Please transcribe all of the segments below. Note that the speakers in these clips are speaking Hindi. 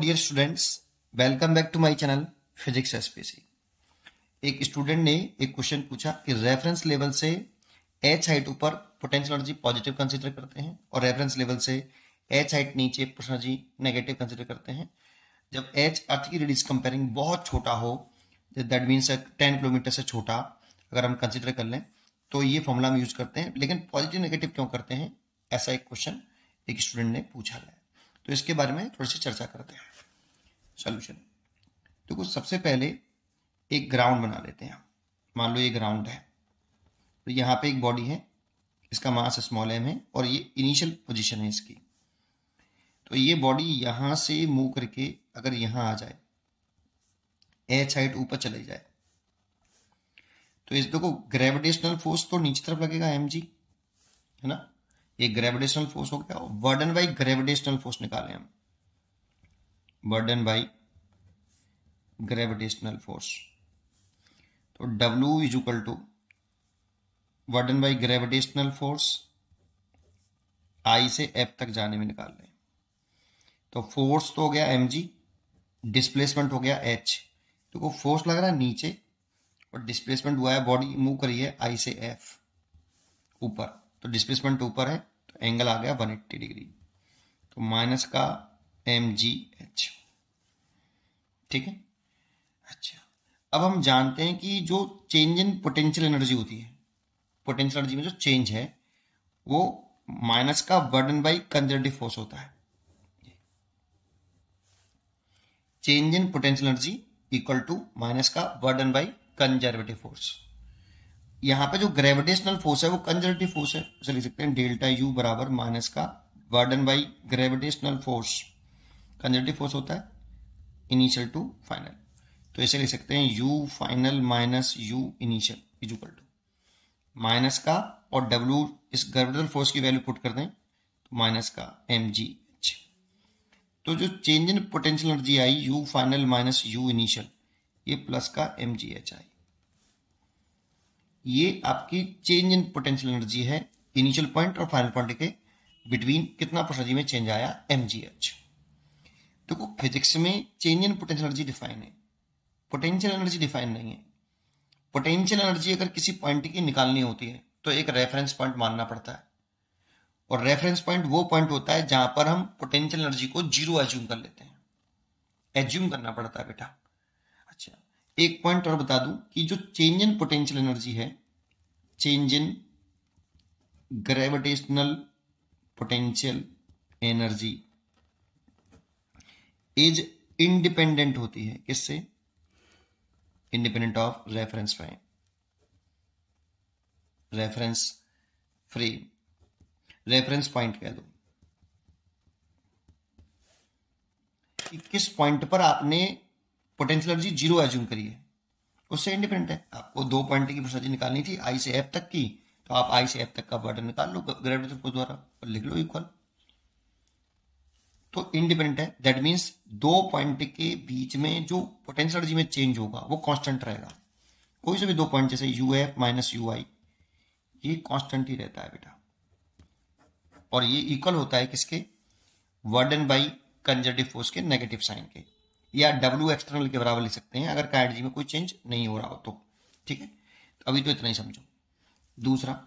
dear students welcome back to my channel physics SPC एक स्टूडेंट ने एक क्वेश्चन पूछा कि रेफरेंस लेवल से एच हाइट ऊपर पोटेंशियल एनर्जी पॉजिटिव कंसिडर करते हैं और रेफरेंस लेवल से एच हाइट नीचे पोटेंशियल एनर्जी नेगेटिव कंसीडर करते हैं जब एच अर्थ की रेडियस कंपेयरिंग बहुत छोटा हो दैट मीन्स टेन किलोमीटर से छोटा अगर हम कंसिडर कर लें तो ये फॉर्मूला हम यूज करते हैं लेकिन पॉजिटिव नेगेटिव क्यों करते हैं ऐसा एक क्वेश्चन एक स्टूडेंट ने पूछा है तो इसके बारे में थोड़ी सी चर्चा करते हैं सोल्यूशन देखो कुछ सबसे पहले एक ग्राउंड बना लेते हैं मान लो ये ग्राउंड है तो यहाँ पे एक बॉडी है इसका मास स्मॉल एम है और ये इनिशियल पोजीशन है इसकी तो ये बॉडी यहाँ से मूव करके अगर यहाँ आ जाए एच हाइट ऊपर चले जाए तो इस देखो ग्रेविटेशनल फोर्स तो नीचे तरफ लगेगा एम जी है ना ये ग्रेविटेशनल फोर्स हो गया वर्डन बाई ग्रेविटेशनल फोर्स निकाले हम वर्डन बाई ग्रेविटेशनल फोर्स तो W is equal to work done by gravitational force I से एफ तक जाने में निकाल लें तो फोर्स तो हो गया एम जी डिस्प्लेसमेंट हो गया एच देखो तो फोर्स लग रहा है नीचे और डिस्प्लेसमेंट हुआ है बॉडी मूव करी है आई से एफ ऊपर तो डिस्प्लेसमेंट ऊपर है एंगल आ गया 180 डिग्री तो माइनस का एम जी एच ठीक है अच्छा अब हम जानते हैं कि जो चेंज इन पोटेंशियल एनर्जी होती है पोटेंशियल एनर्जी में जो चेंज है वो माइनस का बर्डन बाई कंजर्टिव फोर्स होता है change in potential energy equal to minus का बर्डन बाई कंजर्वेटिव फोर्स यहाँ पे जो ग्रेविटेशनल फोर्स है वो कंजर्वेटिव फोर्स है उसे लिख सकते हैं डेल्टा यू बराबर माइनस का work done by gravitational force conservative force होता है इनिशियल टू फाइनल तो ऐसे लिख सकते हैं U final minus U initial is equal to minus का और डब्ल्यू इस ग्रेविटेशनल फोर्स की वैल्यू पुट कर दें तो माइनस का एम जी एच तो जो change in potential energy I U final minus U initial ये प्लस का एम जी एच आई ये आपकी चेंज इन पोटेंशियल एनर्जी है इनिशियल पॉइंट और फाइनल पॉइंट के बिटवीन कितना परसेंटेज में चेंज आया एम देखो तो फिजिक्स में change in potential energy define है पोटेंशियल एनर्जी डिफाइन नहीं है पोटेंशियल एनर्जी अगर किसी पॉइंट की निकालनी होती है तो एक रेफरेंस पॉइंट मानना पड़ता है और रेफरेंस पॉइंट वो पॉइंट होता है जहां पर हम पोटेंशियल एनर्जी को जीरो एज्यूम कर लेते हैं एज्यूम करना पड़ता है बेटा एक पॉइंट और बता दूं कि जो चेंज इन पोटेंशियल एनर्जी है change in gravitational potential energy is independent होती है किससे independent of reference frame reference frame reference point कह दो कि किस पॉइंट पर आपने पोटेंशियल एनर्जी जीरो एज्यूम करिए उससे इंडिपेंडेंट है आपको दो पॉइंट की प्रसाजी निकालनी थी आई से एफ तक की तो आप आई से एफ तक का बर्डन निकाल लो ग्रेविटेशन फोर्स द्वारा और लिख लो इक्वल तो इंडिपेंडेंट है दैट मीन्स दो पॉइंट के बीच में जो पोटेंशियल एनर्जी में चेंज होगा वो कॉन्स्टेंट रहेगा कोई से भी दो पॉइंट जैसे U F minus U I ये कॉन्स्टेंट ही रहता है बेटा और ये इक्वल होता है किसके वर्डन बाई कंजर्टिव फोर्स के नेगेटिव साइन के या डब्ल्यू एक्सटर्नल के बराबर लिख सकते हैं अगर कार्ड जी में कोई चेंज नहीं हो रहा हो तो ठीक है तो अभी तो इतना ही समझो दूसरा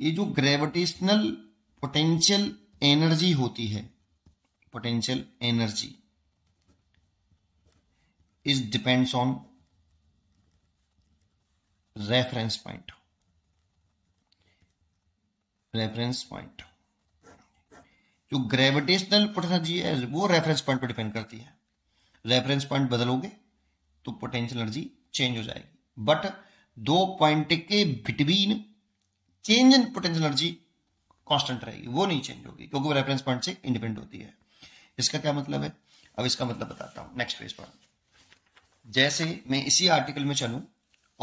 ये जो ग्रेविटेशनल पोटेंशियल एनर्जी होती है potential energy is depends on reference point reference point जो ग्रेविटेशनल पोटेंशियल है वो रेफरेंस पॉइंट पर डिपेंड करती है रेफरेंस पॉइंट बदलोगे तो पोटेंशियल एनर्जी चेंज हो जाएगी बट दो पॉइंट के between change in potential energy constant रहेगी वो नहीं चेंज होगी क्योंकि वो रेफरेंस पॉइंट से इंडिपेंडेंट होती है इसका क्या मतलब है अब इसका मतलब बताता हूं नेक्स्ट पेज पर जैसे मैं इसी आर्टिकल में चलूं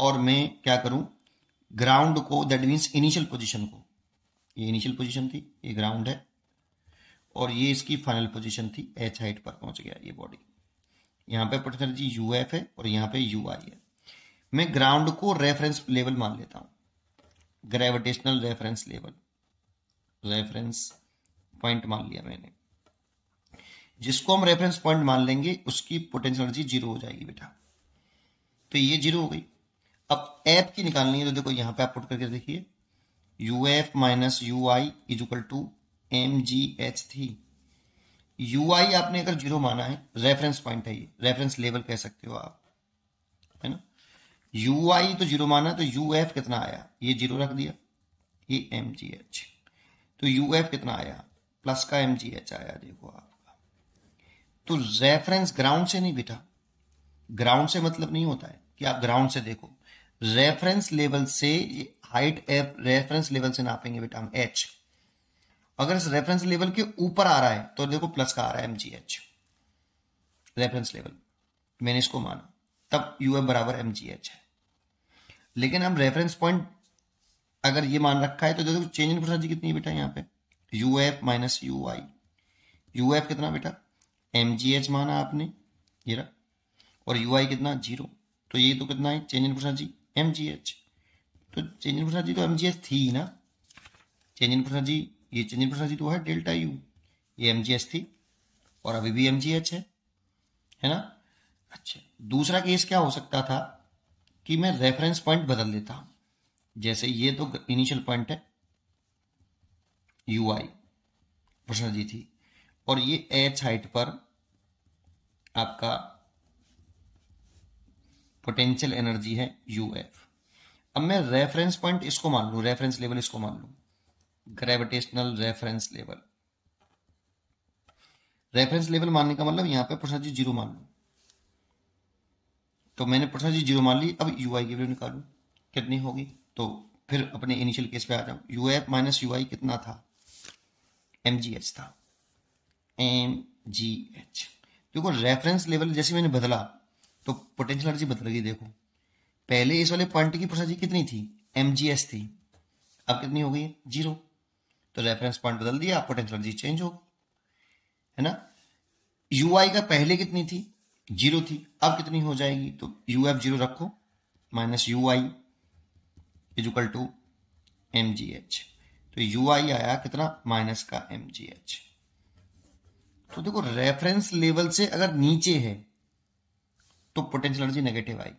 और मैं क्या करूं ग्राउंड को दैट मीन्स इनिशियल पोजीशन को ये इनिशियल पोजीशन थी ये ग्राउंड है और ये इसकी फाइनल पोजीशन थी एच हाइट पर पहुंच गया ये बॉडी यहाँ पे पोटेंशियल जी यू एफ है और यहाँ पे यू आई है मैं ग्राउंड को रेफरेंस लेवल मान लेता हूँ gravitational reference level reference point मान लिया मैंने जिसको हम रेफरेंस पॉइंट मान लेंगे उसकी पोटेंशियल एनर्जी जीरो हो जाएगी बेटा तो ये जीरो हो गई अब एफ की निकालनी है तो देखो यहां पे आप पुट करके देखिए U F minus U I is equal to M G H three U I आपने अगर जीरो माना है रेफरेंस पॉइंट है ये रेफरेंस लेवल कह सकते हो आप है ना यू आई तो जीरो माना तो यू एफ कितना आया ये जीरो रख दिया ये एम जी एच तो यू एफ कितना आया प्लस का एम जी एच आया देखो आपका तो रेफरेंस ग्राउंड से नहीं बिठा ग्राउंड से मतलब नहीं होता है कि आप ग्राउंड से देखो रेफरेंस लेवल से हाइट एफ रेफरेंस लेवल से नापेंगे बेटा हम एच अगर इस रेफरेंस लेवल के ऊपर आ रहा है तो देखो प्लस का आ रहा है M G H reference level मैंने इसको माना तब यू एफ बराबर एम जी एच है लेकिन अब रेफरेंस पॉइंट अगर ये मान रखा है तो देखो चेंज इन जी कितनी बेटा यहाँ पे U F minus U I U F कितना बेटा एम जी एच माना आपने ये रहा और यू आई कितना जीरो तो ये तो कितना है change in G M G H तो चेंज इन जी तो एम जी एच थी ना चेंज इन प्रसाद जी ये चंद्र प्रसाद जी तो है डेल्टा यू ये एम थी और अभी भी एम है है ना अच्छा दूसरा केस क्या हो सकता था कि मैं रेफरेंस पॉइंट बदल देता हूं जैसे ये तो इनिशियल पॉइंट है यू आई प्रश्न जी थी और ये एच हाइट पर आपका पोटेंशियल एनर्जी है यू एफ अब मैं रेफरेंस पॉइंट इसको मान लू रेफरेंस लेवल इसको मान लू gravitational reference level reference level मानने का मतलब यहां पे प्रसाद जी जीरो मान लू तो मैंने प्रसाद जी जीरो मान ली अब यू आई की वैल्यू निकालू कितनी होगी तो फिर अपने इनिशियल केस पे आ जाऊं U F minus U I कितना था एम जी एच था एम जी एच देखो रेफरेंस लेवल जैसे मैंने बदला तो पोटेंशियल एनर्जी बदल गई देखो पहले इस वाले पॉइंट की प्रसाद जी कितनी थी एम जी एस थी अब कितनी हो गई जीरो तो रेफरेंस पॉइंट बदल दिया पोटेंशियल एनर्जी चेंज हो है ना यू आई का पहले कितनी थी जीरो थी अब कितनी हो जाएगी तो यू एफ जीरो रखो minus U I is equal to M G H तो यू आई आया कितना माइनस का एम जी एच तो देखो रेफरेंस लेवल से अगर नीचे है तो पोटेंशियल एनर्जी नेगेटिव आई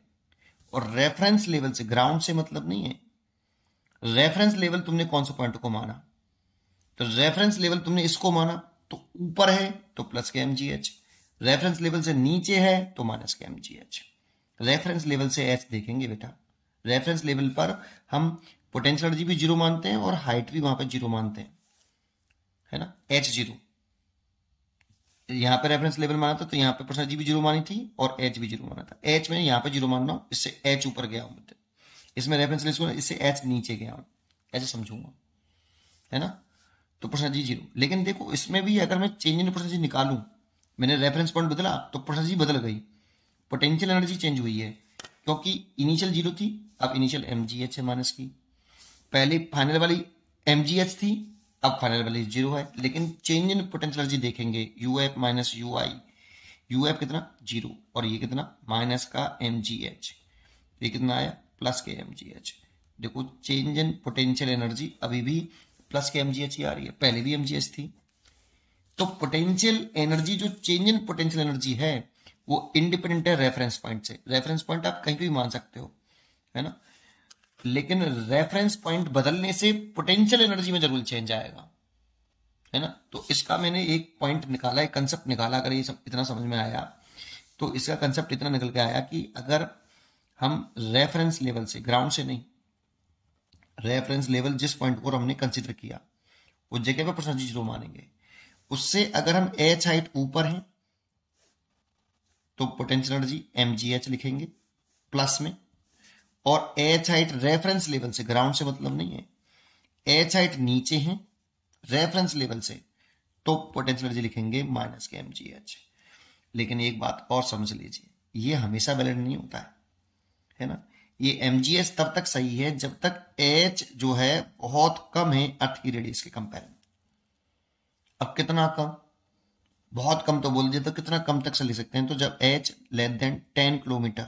और रेफरेंस लेवल से ग्राउंड से मतलब नहीं है रेफरेंस लेवल तुमने कौन से पॉइंट को माना तो रेफरेंस लेवल तुमने इसको माना तो ऊपर है तो प्लस के M G H reference level से नीचे है तो माइनस के M G H reference level से एच देखेंगे बेटा रेफरेंस लेवल पर हम पोटेंशियल एनर्जी भी जीरो मानते हैं और हाइट भी वहां पर जीरो मानते हैं है ना एच जीरो यहां पर रेफरेंस लेवल माना था तो यहां पर पोटेंशियल भी जीरो मानी थी और एच भी जीरो माना था एच में यहां पर जीरो मान रहा हूं इससे एच ऊपर गया हूं इसमें रेफरेंस लेवल इससे एच नीचे गया हूं ऐसे समझूंगा है ना तो प्रसाद जी जीरो लेकिन देखो इसमें भी अगर मैं चेंज इन प्रसाद जी निकालूं मैंने रेफरेंस पॉइंट बदला तो प्रसाद जी बदल गई पोटेंशियल एनर्जी चेंज हुई है क्योंकि इनिशियल जीरो थी अब इनिशियल एम जी एच है माइनस की पहले फाइनल वाली एम जी एच थी अब फाइनल वाली जीरो है लेकिन चेंज इन पोटेंशियल एनर्जी देखेंगे U F minus U I U F कितना जीरो और ये कितना माइनस का एम जी एच ये कितना आया प्लस के एम जी एच देखो चेंज इन पोटेंशियल एनर्जी अभी भी प्लस के एमजीएच ही आ रही है पहले भी एमजीएच थी तो पोटेंशियल एनर्जी जो चेंज इन पोटेंशियल एनर्जी है वो इंडिपेंडेंट है रेफरेंस पॉइंट से रेफरेंस पॉइंट आप कहीं भी मान सकते हो है ना लेकिन रेफरेंस पॉइंट बदलने से पोटेंशियल एनर्जी में जरूर चेंज आएगा है ना तो इसका मैंने एक पॉइंट निकाला एक कंसेप्ट निकाला अगर ये सब इतना समझ में आया तो इसका कंसेप्ट इतना निकल के आया कि अगर हम रेफरेंस लेवल से ग्राउंड से नहीं रेफरेंस लेवल जिस पॉइंट को हमने कंसिडर किया उस जगह पर परसेंटेज जीरो मानेंगे उससे अगर हम एच हाइट ऊपर हैं तो पोटेंशियल एनर्जी एम लिखेंगे प्लस में और एच हाइट रेफरेंस लेवल से ग्राउंड से मतलब नहीं है एच हाइट नीचे है रेफरेंस लेवल से तो पोटेंशियल एनर्जी लिखेंगे माइनस के एम लेकिन एक बात और समझ लीजिए ये हमेशा वैलिड नहीं होता है है ना ये एम तब तक सही है जब तक एच जो है बहुत कम है अर्थ की रेडियस के कंपेयर में अब कितना कम बहुत कम तो बोल दिया तो कितना कम तक से ले सकते हैं तो जब H less than ten kilometre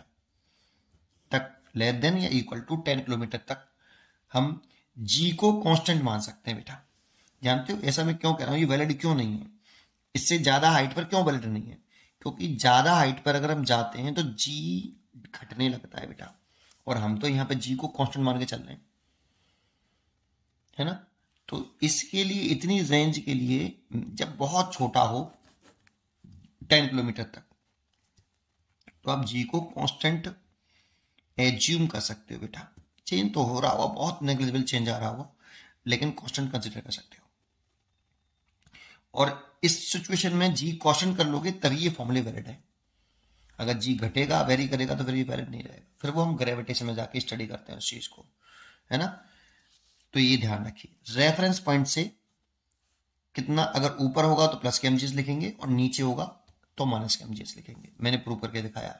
तक लेस देन या इक्वल टू टेन किलोमीटर तक हम जी को कांस्टेंट मान सकते हैं बेटा जानते हो ऐसा मैं क्यों कह रहा हूं ये वैलिड क्यों नहीं है इससे ज़्यादा हाइट पर क्यों वैलिड नहीं है क्योंकि ज़्यादा हाइट पर अगर हम जाते हैं तो जी घटने लगता है बेटा और हम तो यहां पर जी को कॉन्स्टेंट मान के चल रहे हैं है ना तो इसके लिए इतनी रेंज के लिए जब बहुत छोटा हो टेन किलोमीटर तक तो आप जी को कांस्टेंट एज्यूम कर सकते हो बेटा चेंज तो हो रहा होगा बहुत नेग्लिजिबल चेंज आ रहा होगा लेकिन कांस्टेंट कंसिडर कर सकते हो और इस सिचुएशन में जी क्वेश्चन कर लोगे तभी ये फॉर्मूले वैलिड है अगर जी घटेगा वेरी करेगा तो फिर ये वैलिड नहीं रहेगा फिर वो हम ग्रेविटेशन में जाके स्टडी करते हैं उस चीज को है ना तो ये ध्यान रखिए रेफरेंस पॉइंट से कितना अगर ऊपर होगा तो प्लस के एम लिखेंगे और नीचे होगा तो माइनस के एम लिखेंगे मैंने प्रूव करके दिखाया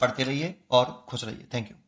पढ़ते रहिए और खुश रहिए थैंक यू